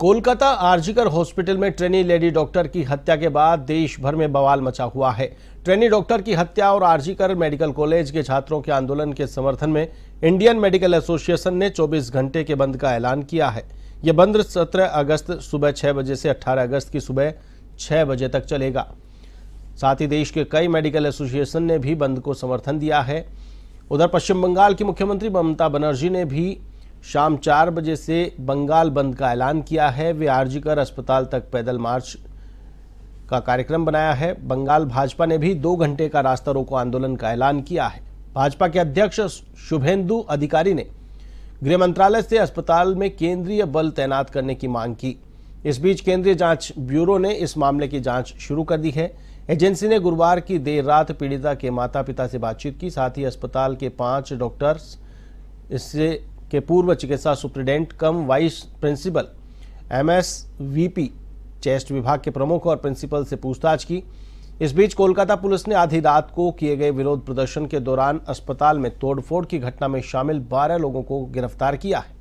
Kolkata RG Kar hospital में trainee lady doctor की हत्या के बाद देश भर में बवाल मचा हुआ है ट्रेनी डॉक्टर की हत्या और आरजीकर मेडिकल कॉलेज के छात्रों के आंदोलन के समर्थन में इंडियन मेडिकल एसोसिएशन ने 24 घंटे के बंद का ऐलान किया है यह बंद 17 अगस्त सुबह छह बजे से 18 अगस्त की सुबह छह बजे तक चलेगा साथ ही देश के कई मेडिकल एसोसिएशन ने भी बंद को समर्थन दिया है उधर पश्चिम बंगाल की मुख्यमंत्री ममता बनर्जी ने भी शाम चार बजे से बंगाल बंद का ऐलान किया है वे आरजीकर अस्पताल तक पैदल मार्च का कार्यक्रम बनाया है बंगाल भाजपा ने भी दो घंटे का रास्ता रोको आंदोलन का ऐलान किया है भाजपा के अध्यक्ष शुभेंदु अधिकारी ने गृह मंत्रालय से अस्पताल में केंद्रीय बल तैनात करने की मांग की इस बीच केंद्रीय जांच ब्यूरो ने इस मामले की जांच शुरू कर दी है एजेंसी ने गुरुवार की देर रात पीड़िता के माता पिता से बातचीत की साथ ही अस्पताल के पांच डॉक्टर्स इससे के पूर्व चिकित्सा superintendent cum vice principal M S V P chest विभाग के प्रमुख और प्रिंसिपल से पूछताछ की इस बीच कोलकाता पुलिस ने आधी रात को किए गए विरोध प्रदर्शन के दौरान अस्पताल में तोड़फोड़ की घटना में शामिल बारह लोगों को गिरफ्तार किया है